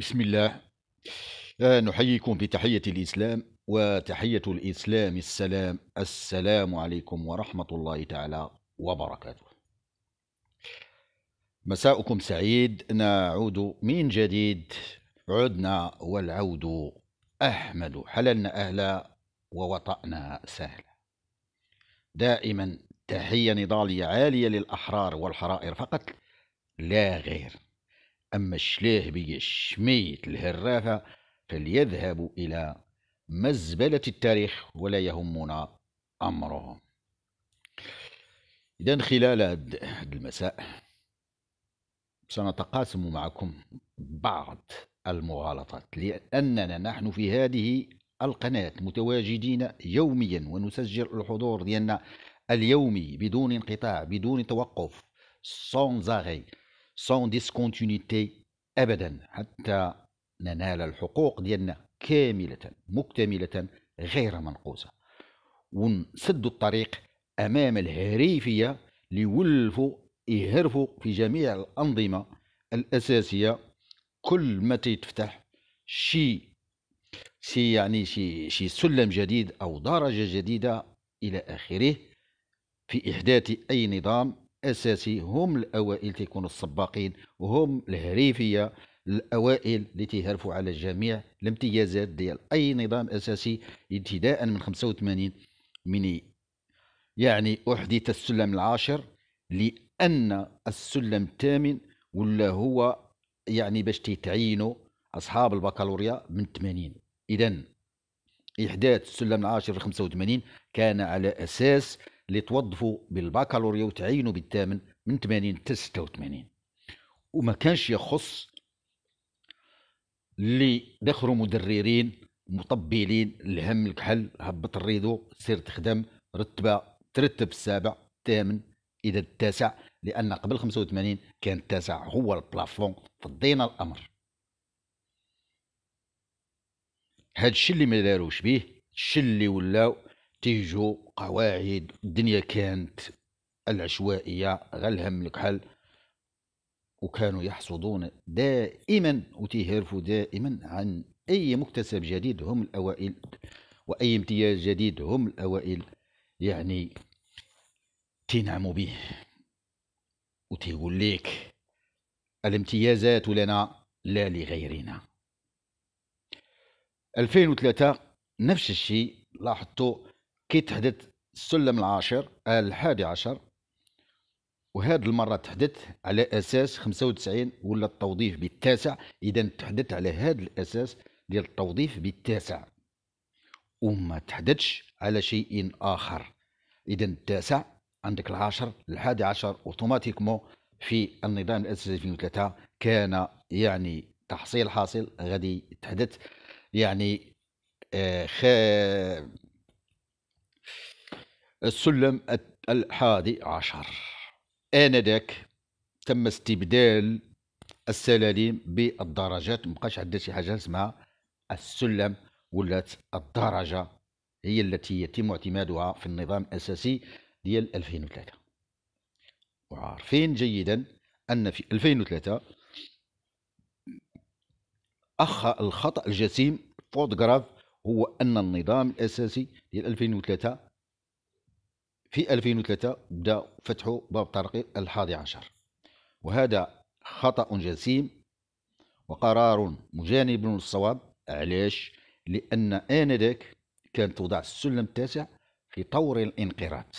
بسم الله آه، نحييكم بتحية الإسلام وتحية الإسلام السلام السلام عليكم ورحمة الله تعالى وبركاته مساؤكم سعيد نعود من جديد عدنا والعود أحمد حللنا أهلا ووطأنا سهلا دائما تحية نضالية عالية للأحرار والحرائر فقط لا غير أما الشلاه بيشميت الهرافة فليذهبوا إلى مزبلة التاريخ ولا يهمنا أمرهم إذا خلال هذا المساء سنتقاسم معكم بعض المغالطات لأننا نحن في هذه القناة متواجدين يوميا ونسجل الحضور ديالنا اليومي بدون انقطاع بدون توقف سون زاغي سون ديسكونتينيتي ابدا حتى ننال الحقوق ديالنا كامله مكتمله غير منقوصه ونسد الطريق امام الهريفيه اللي ولفوا يهرفوا في جميع الانظمه الاساسيه كل ما تيتفتح شي شي يعني شي شي سلم جديد او درجه جديده الى اخره في احداث اي نظام اساسي هم الاوائل تيكونوا السباقين وهم الهريفيه الاوائل اللي تيهرفوا على جميع الامتيازات ديال اي نظام اساسي ابتداء من 85 من يعني احدث السلم العاشر لان السلم الثامن ولا هو يعني باش تيتعينوا اصحاب البكالوريا من 80 اذا احداث السلم العاشر في 85 كان على اساس اللي توظفوا بالبكالوريا وتعينوا بالثامن من 80 حتى 86 وما كانش يخص اللي دخلوا مدررين مطبلين الهم الكحل هبط الريدو سير تخدم رتبه ترتب السابع الثامن إذا التاسع لان قبل 85 كان التاسع هو البلافون فضينا الامر هاد الشي اللي ما داروش به الشي اللي ولاو تيجو قواعد الدنيا كانت العشوائية غلهم لك حل وكانوا يحصدون دائما وتيهرفوا دائما عن أي مكتسب جديد هم الأوائل وأي امتياز جديد هم الأوائل يعني تنعموا به وتيقول لك الامتيازات لنا لا لغيرنا 2003 نفس الشيء لاحظتوا كي تحدث السلم العاشر آه، الحادي عشر وهذه المرة تحدث على أساس 95 ولا التوظيف بالتاسع إذا تحدث على هذا الأساس ديال التوظيف بالتاسع وما تحدثش على شيء آخر إذا التاسع عندك العاشر الحادي عشر أوتوماتيكمون في النظام الأساسي 2003 كان يعني تحصيل حاصل غادي تحدث يعني آه السلم الحادي عشر آنذاك تم استبدال السلاليم بالدرجات مبقاش عندنا شي حاجه اسمها السلم ولات الدرجه هي التي يتم اعتمادها في النظام الاساسي ديال 2003 وعارفين جيدا ان في 2003 اخ الخطا الجسيم فوتغراف هو ان النظام الاساسي ديال 2003 في 2003 بدا فتح باب الترقيق الحادي عشر وهذا خطأ جسيم وقرار مجانب للصواب علاش لأن آنذاك كانت توضع السلم التاسع في طور الانقراض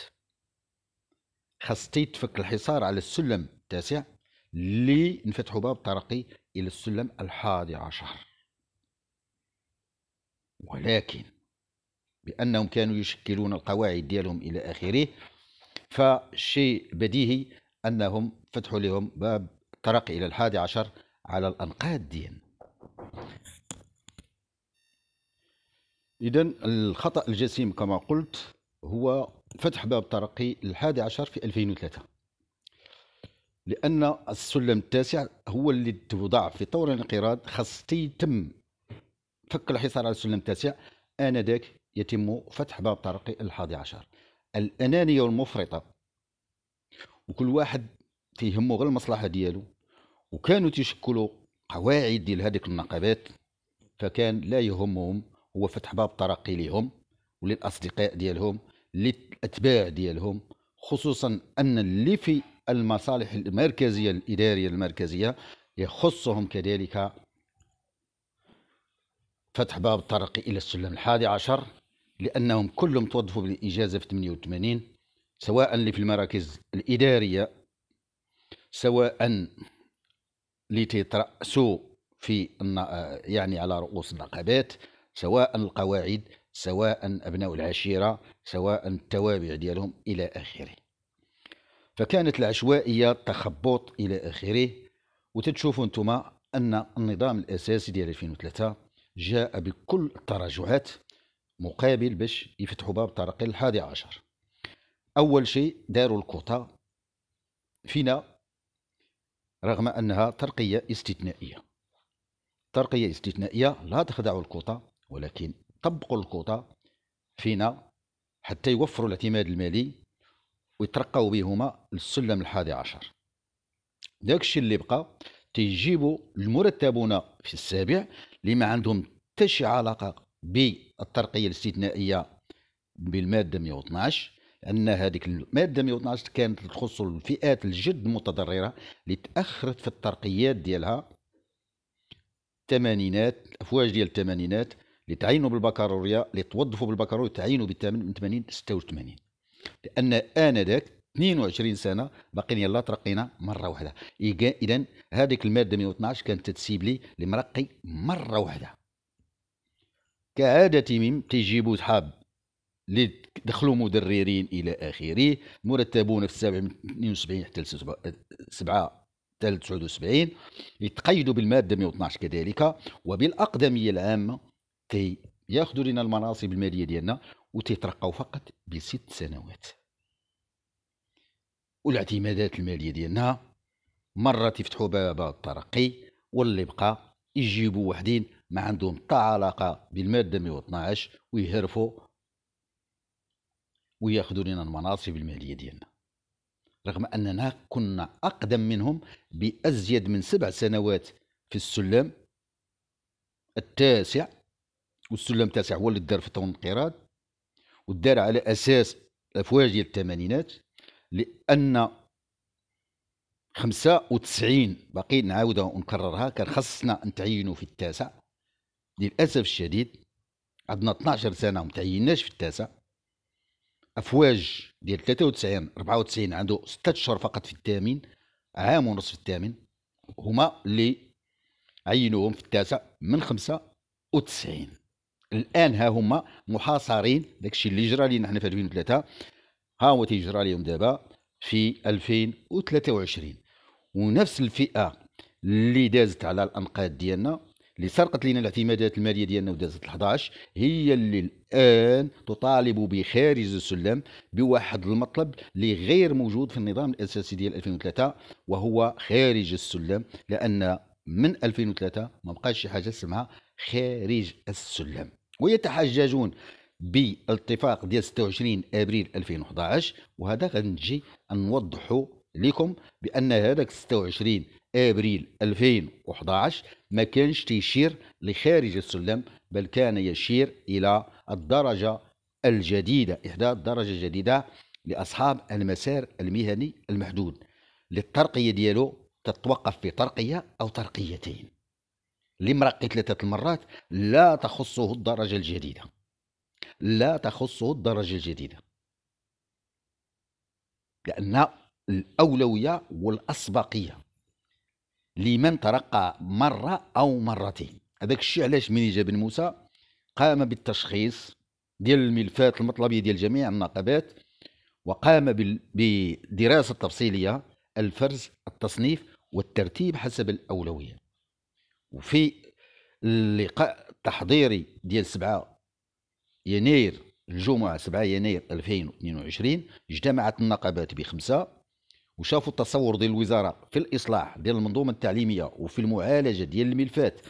خاص تفك الحصار على السلم التاسع اللي نفتحوا باب الترقي إلى السلم الحادي عشر ولكن بأنهم كانوا يشكلون القواعد ديالهم إلى آخره فشيء بديهي أنهم فتحوا لهم باب طرق إلى الحادي عشر على الأنقاض ديالنا إذا الخطأ الجسيم كما قلت هو فتح باب ترقي الحادي عشر في 2003 لأن السلم التاسع هو اللي توضع في طور الانقراض خاص تيتم فك الحصار على السلم التاسع آنذاك يتم فتح باب ترقي الحادي عشر الأنانية والمفرطة وكل واحد تيهمو غير المصلحة ديالو وكانوا تيشكلوا قواعد ديال هذيك النقابات فكان لا يهمهم هو فتح باب ترقي لهم وللأصدقاء ديالهم للأتباع ديالهم خصوصا أن اللي في المصالح المركزية الإدارية المركزية يخصهم كذلك فتح باب الترقي إلى السلم الحادي عشر لأنهم كلهم توظفوا بالإجازة في 88 سواء اللي في المراكز الإدارية سواء اللي تيترأسوا في يعني على رؤوس النقابات سواء القواعد سواء أبناء العشيرة سواء التوابع ديالهم إلى آخره فكانت العشوائية تخبط إلى آخره وتتشوفوا أنتم أن النظام الأساسي ديال 2003 جاء بكل التراجعات مقابل باش يفتحوا باب طريق الحادي عشر أول شيء داروا الكوطا فينا رغم أنها ترقية استثنائية ترقية استثنائية لا تخدعوا الكوطا ولكن طبقوا الكوطا فينا حتى يوفروا الاعتماد المالي ويترقوا بهما للسلم الحادي عشر داك الشيء اللي بقى تيجيبوا المرتبون في السابع اللي ما عندهم حتى شي علاقه ب الترقية الاستثنائية بالمادة 112 أن هذيك المادة 112 كانت تخص الفئات الجد متضررة اللي تأخرت في الترقيات ديالها الثمانينات أفواج ديال الثمانينات اللي تعينوا بالبكالوريا اللي توظفوا بالبكالوريا تعينوا بالثمانين من 80 86 لأن آنذاك 22 سنه باقيين يلا ترقينا مره واحده اذا هذيك الماده 112 كانت تتسيب لي المرقي مره واحده ميم تيجيبوا صحاب اللي دخلوا مدررين الى اخره مرتبون في السابع من 72 حتى 7 حتى 79 يتقيدوا بالماده 112 كذلك وبالاقدميه العامه تي ياخذوا لنا المناصب الماليه ديالنا وتيترقوا فقط بست سنوات والاعتمادات الماليه ديالنا مره تفتحوا باب الترقي واللي بقى يجيبوا وحدين ما عندهم حتى علاقه بالماده 112 ويهرفوا وياخذوا لنا المناصب الماليه ديالنا رغم اننا كنا اقدم منهم بازيد من سبع سنوات في السلم التاسع والسلم التاسع هو اللي دار في انقراض ودار على اساس الافواج ديال الثمانينات لان 95 باقي نعاودها ونكررها كان خصنا نتعينوا في التاسع للأسف الشديد عندنا 12 سنة تعيناش في التاسع أفواج ديال 93 94 عنده 6 أشهر فقط في الثامن عام ونص في الثامن هما اللي عينوهم في التاسع من 95 الآن ها هما محاصرين داكشي اللي جرى لينا حنا في 2003 ها هو تيجرى لهم دابا في 2023 ونفس الفئة اللي دازت على الأنقاض ديالنا اللي سرقت لنا الاعتمادات الماليه ديالنا ودازت 11 هي اللي الان تطالب بخارج السلم بواحد المطلب اللي غير موجود في النظام الاساسي ديال 2003 وهو خارج السلم لان من 2003 ما بقاش شي حاجه اسمها خارج السلم ويتحججون بالاتفاق ديال 26 ابريل 2011 وهذا غنجي نوضحه لكم بان هذاك 26 ابريل 2011 ما كانش تيشير لخارج السلم بل كان يشير إلى الدرجة الجديدة إحدى الدرجة الجديدة لأصحاب المسار المهني المحدود للترقية ديالو تتوقف في ترقية أو ترقيتين لمرقي ثلاثة المرات لا تخصه الدرجة الجديدة لا تخصه الدرجة الجديدة لأن الأولوية والأسبقية لمن ترقى مرة أو مرتين هذاك الشيء علاش من جاب موسى قام بالتشخيص ديال الملفات المطلبية ديال جميع النقابات وقام بدراسة تفصيلية الفرز التصنيف والترتيب حسب الأولوية وفي اللقاء التحضيري ديال 7 يناير الجمعة 7 يناير 2022 اجتمعت النقابات بخمسة وشافوا التصور ديال الوزاره في الاصلاح ديال المنظومه التعليميه وفي المعالجه ديال الملفات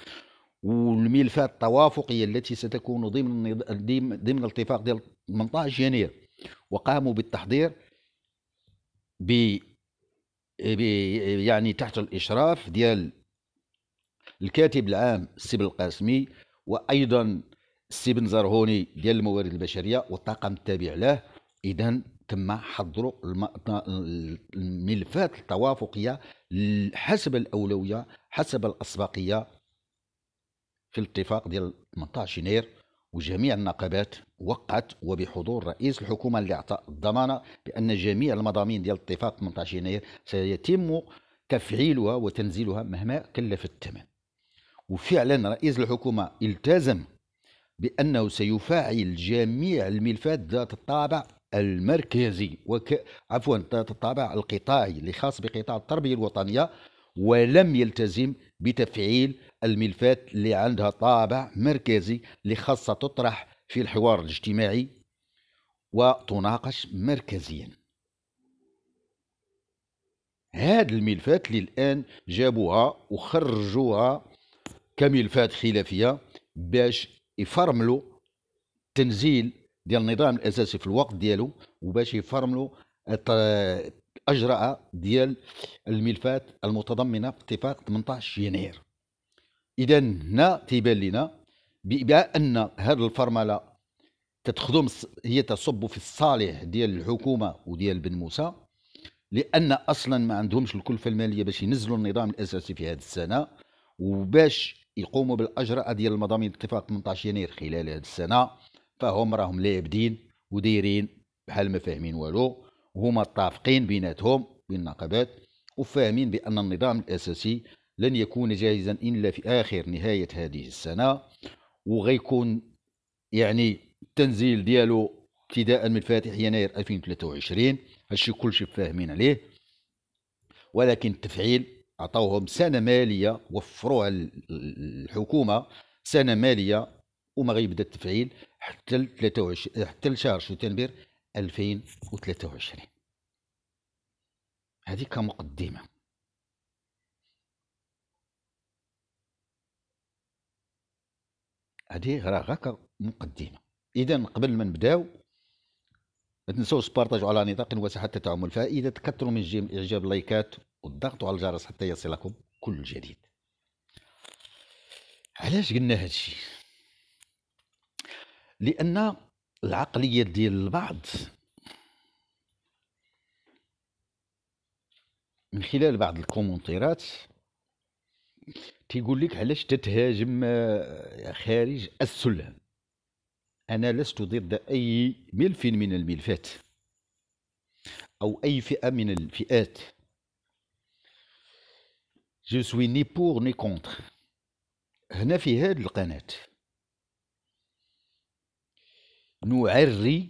والملفات التوافقيه التي ستكون ضمن ضمن الاتفاق ديال 18 يناير وقاموا بالتحضير ب يعني تحت الاشراف ديال الكاتب العام السي بن القاسمي وايضا السي بن زرهوني ديال الموارد البشريه والطاقم التابع له اذا تم حضروا الملفات التوافقيه حسب الاولويه حسب الاسبقيه في الاتفاق ديال 18 يناير وجميع النقابات وقعت وبحضور رئيس الحكومه اللي اعطى الضمانه بان جميع المضامين ديال اتفاق 18 يناير سيتم تفعيلها وتنزيلها مهما كلف الثمن وفعلا رئيس الحكومه التزم بانه سيفعل جميع الملفات ذات الطابع المركزي وك... عفوا الطابع القطاعي اللي خاص بقطاع التربية الوطنية ولم يلتزم بتفعيل الملفات اللي عندها طابع مركزي اللي خاصة تطرح في الحوار الاجتماعي وتناقش مركزيا هاد الملفات اللي الآن جابوها وخرجوها كملفات خلافية باش يفرملوا تنزيل ديال النظام الاساسي في الوقت ديالو وباش يفرملوا اجراء ديال الملفات المتضمنه في اتفاق 18 يناير اذا هنا تيبان لنا بان هذه الفرمله تتخدم هي تصب في الصالح ديال الحكومه وديال بن موسى لان اصلا ما عندهمش الكلفه الماليه باش ينزلوا النظام الاساسي في هذه السنه وباش يقوموا بالاجراء ديال المضامين اتفاق 18 يناير خلال هذه السنه فهم راهم لابدين ودايرين بحال ما فاهمين والو وهما متفقين بيناتهم بين النقابات وفاهمين بان النظام الاساسي لن يكون جاهزا الا في اخر نهايه هذه السنه وغيكون يعني التنزيل ديالو ابتداء من فاتح يناير 2023 هادشي كلشي فاهمين عليه ولكن التفعيل عطاوهم سنه ماليه وفروها الحكومه سنه ماليه وما غيبدا التفعيل حتى 23 حتى لشهر شتنبر 2023 هذه كمقدمه هذه راه غير مقدمه اذا قبل ما نبداو ما تنساوش بارطاجوا على نطاق واسع حتى تعم الفائده تكثروا من جيم الاعجاب اللايكات والضغط على الجرس حتى يصلكم كل جديد علاش قلنا هادشي لان العقليه ديال البعض من خلال بعض الكومنتيرات تيقول لك علاش تتهاجم آه، خارج السلم انا لست ضد اي ملف من الملفات او اي فئه من الفئات جو سوي ني بور ني كونتر هنا في هذه القناه نعري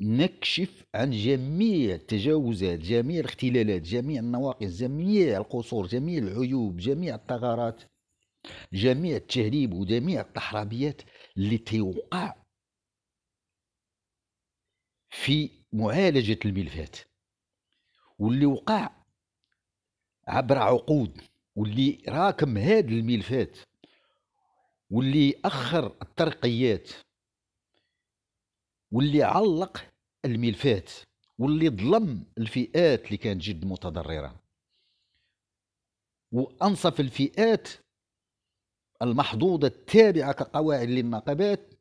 نكشف عن جميع التجاوزات جميع الاختلالات جميع النواقص جميع القصور جميع العيوب جميع الثغرات جميع التهريب وجميع التحرابيات اللي تيوقع في معالجة الملفات واللي وقع عبر عقود واللي راكم هاد الملفات واللي أخر الترقيات واللي علق الملفات واللي ظلم الفئات اللي كانت جد متضررة وأنصف الفئات المحظوظة التابعة كقواعد للنقابات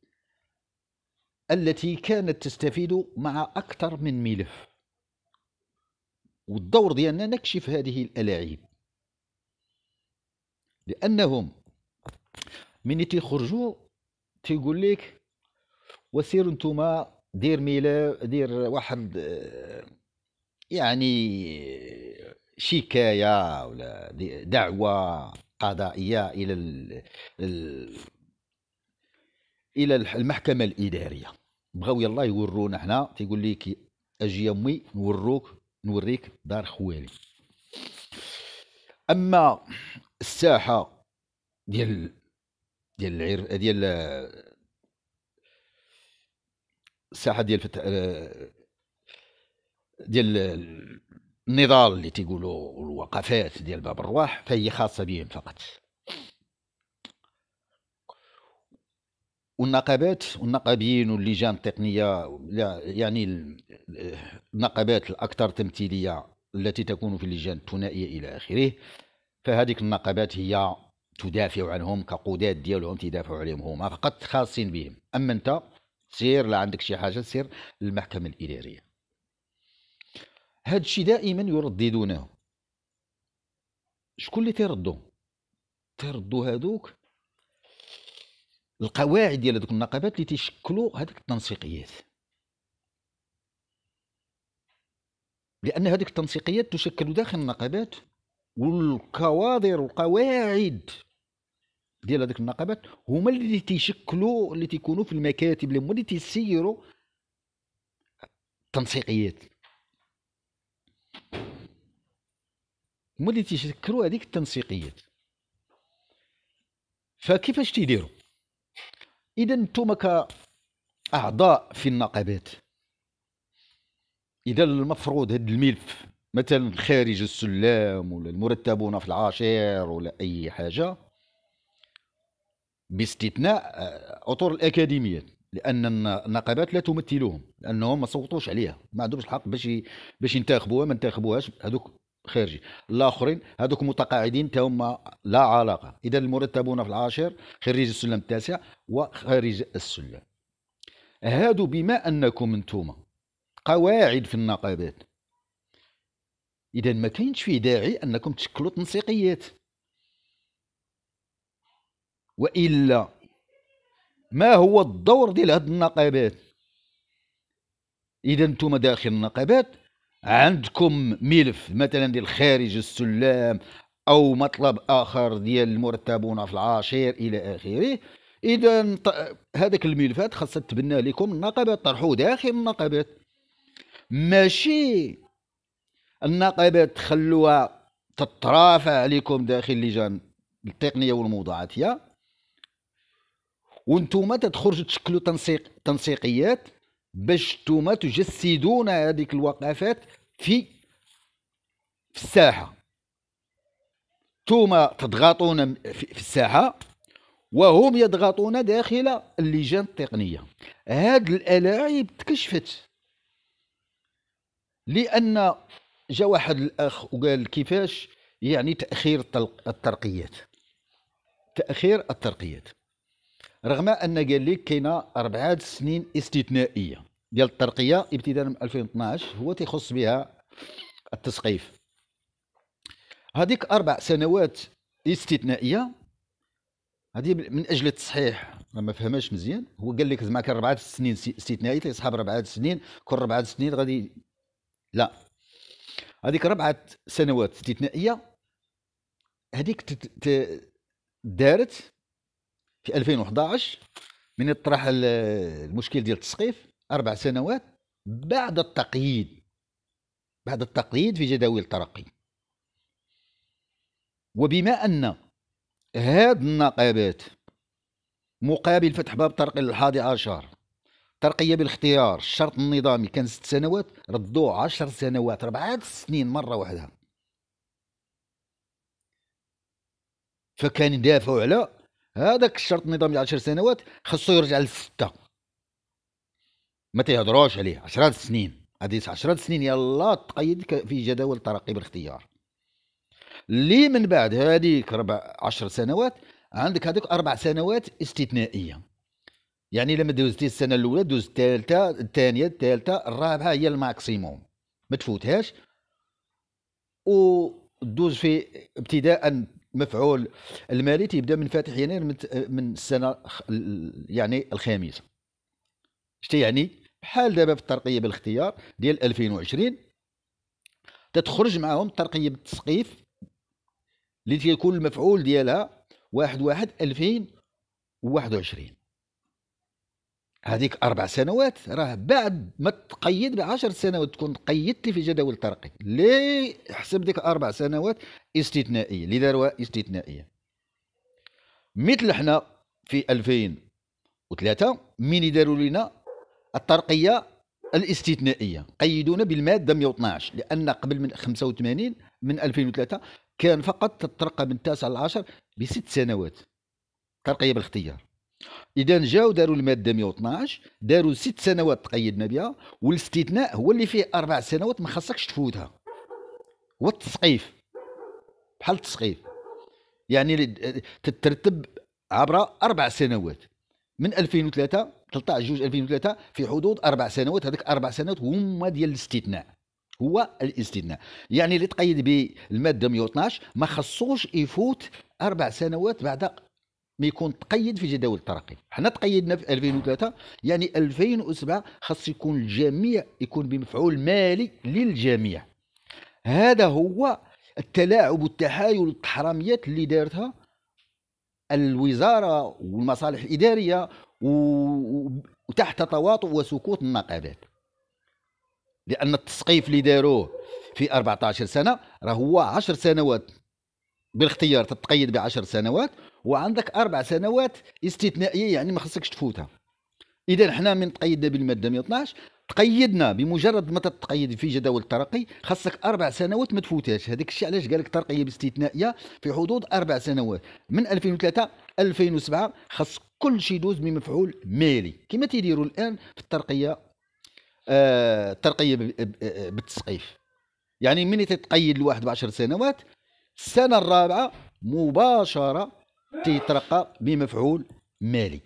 التي كانت تستفيد مع أكثر من ملف والدور ديالنا نكشف هذه الألاعيب لأنهم من تيخرجوا تيقول لك وسير انتوما دير ميلا دير واحد يعني شكايه ولا دعوه قضائيه الى ال الى المحكمه الاداريه بغاو يلاه يورونا حنا تيقول لك اجي امي نوروك نوريك دار خوالي اما الساحه ديال ديال العير ديال الساحه ديال فتح آه، ديال النضال اللي تيقولوا الوقفات ديال باب الرواح فهي خاصه بهم فقط والنقابات والنقابيين واللجان التقنيه يعني النقابات الاكثر تمثيليه التي تكون في اللجان الثنائيه الى اخره فهذيك النقابات هي تدافع عنهم كقضاة ديالهم تدافع عليهم هما فقط خاصين بهم اما انت سير لا عندك شي حاجه سير للمحكمه الاداريه هذا الشيء دائما يرددونه شكون اللي تيردو تيردو هادوك القواعد ديال هذوك النقابات اللي تيشكلوا هادوك التنسيقيات لان هادوك التنسيقيات تشكل داخل النقابات والكوادر والقواعد ديال هذوك النقابات هما اللي تيشكلوا اللي تيكونوا في المكاتب اللي هما اللي تيسيروا التنسيقيات هما اللي تيشكلوا هذيك التنسيقيات فكيفاش تيديروا اذا انتم كاعضاء في النقابات اذا المفروض هذا الملف مثلا خارج السلام ولا المرتبون في العاشر ولا اي حاجه باستثناء آه، اطر الاكاديميات لان النقابات لا تمثلهم لانهم ما صوتوش عليها ما عندهمش الحق باش باش ينتخبوها ما انتخبوهاش هذوك خارجي الاخرين هذوك متقاعدين تا هما لا علاقه اذا المرتبون في العاشر خريج السلم التاسع وخارج السلم هادو بما انكم انتم قواعد في النقابات اذا ما كاينش فيه داعي انكم تشكلوا تنسيقيات والا ما هو الدور ديال هاد النقابات اذا نتوما داخل النقابات عندكم ملف مثلا ديال خارج السلام او مطلب اخر ديال المرتبون في العاشر الى اخره اذا هذاك الملفات خاصها تبنى لكم النقابات طرحوه داخل النقابات ماشي النقابات تخلوها تترافع عليكم داخل لجان التقنيه والموضوعاتيه وانتوما تخرجوا تشكلوا تنسيق تنسيقيات باش انتوما تجسدون هذيك الوقفات في في الساحه انتوما تضغطون في الساحه وهم يضغطون داخل اللجان التقنيه هاد الالاعيب تكشفت لان جا واحد الاخ وقال كيفاش يعني تاخير الترقيات تاخير الترقيات رغم ان قال لك كاينه اربعه سنين استثنائيه ديال الترقيه ابتداء من 2012 هو تيخص بها التسقيف هذيك اربع سنوات استثنائيه هذه من اجل التصحيح ما فهمهاش مزيان هو قال لك زعما كان اربعه سنين استثنائيه تيصحاب اربعه سنين كل اربعه سنين غادي لا هذيك اربع سنوات استثنائيه هذيك دارت في 2011 من طرح المشكل ديال التسقيف اربع سنوات بعد التقييد بعد التقييد في جداول الترقي وبما ان هاد النقابات مقابل فتح باب ترقي للحادي عشر ترقيه بالاختيار الشرط النظامي كان ست سنوات ردوه عشر سنوات ربعة سنين مره واحده فكان يدافعوا على هذاك الشرط النظامي ديال 10 سنوات خصو يرجع للسته ما تيهضروش عليه 10 سنين هادي 10 سنين يلا تقيد في جداول ترقيب بالاختيار اللي من بعد هذيك ربع 10 سنوات عندك هذوك اربع سنوات استثنائيه يعني لما دوزتي السنه الاولى دوز الثالثه الثانيه الثالثه الرابعه هي الماكسيموم ما تفوتهاش ودوز في ابتداء مفعول المالي تيبدا من فاتح يناير من, من السنه يعني الخامسه اش يعني بحال دابا في الترقيه بالاختيار ديال 2020 تتخرج معاهم الترقيه بالتسقيف اللي تيكون المفعول ديالها واحد واحد 2021 هذيك اربع سنوات راه بعد ما تقيد بعشر سنوات تكون قيدت في جدول الترقي لي حسب ديك اربع سنوات استثنائيه اللي داروها استثنائيه مثل حنا في 2003 مين داروا لنا الترقيه الاستثنائيه قيدونا بالماده 112 لان قبل من 85 من 2003 كان فقط الترقى من التاسع للعاشر بست سنوات ترقيه بالاختيار اذا جاو داروا الماده 112 داروا ست سنوات تقيدنا بها والاستثناء هو اللي فيه اربع سنوات ما خاصكش تفوتها والتسقيف بحال التسقيف يعني تترتب عبر اربع سنوات من 2003 13 جوج 2003 في حدود اربع سنوات هذيك اربع سنوات هما ديال الاستثناء هو الاستثناء يعني اللي تقيد بالماده 112 ما خصوش يفوت اربع سنوات بعد ما يكون تقيد في جداول الترقي حنا تقيدنا في 2003 يعني 2007 خاص يكون الجميع يكون بمفعول مالي للجميع هذا هو التلاعب والتحايل والتحراميات اللي دارتها الوزاره والمصالح الاداريه وتحت تواطؤ وسكوت النقابات لان التسقيف اللي داروه في 14 سنه راه هو 10 سنوات بالاختيار تتقيد ب 10 سنوات وعندك اربع سنوات استثنائيه يعني ما خصكش تفوتها اذا حنا من تقيدنا بالماده 112 تقيدنا بمجرد ما تتقيد في جداول الترقي خاصك اربع سنوات ما تفوتهاش هذاك الشيء علاش قال لك ترقيه باستثنائيه في حدود اربع سنوات من 2003 2007 خاص كل شيء يدوز بمفعول مالي كما تيديروا الان في الترقيه آه الترقيه آه، آه، بالتسقيف يعني من تتقيد الواحد ب 10 سنوات السنه الرابعه مباشره تيترقى بمفعول مالي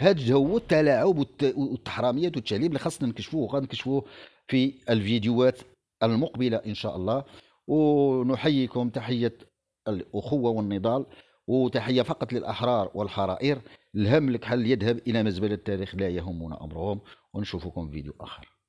هاد هو التلاعب والتحراميات والتعليم اللي خاصنا نكشفوه وغنكشفوه في الفيديوهات المقبله ان شاء الله ونحييكم تحيه الاخوه والنضال وتحيه فقط للاحرار والحرائر الهم لك حل يذهب الى مزبله التاريخ لا يهمنا امرهم ونشوفكم في فيديو اخر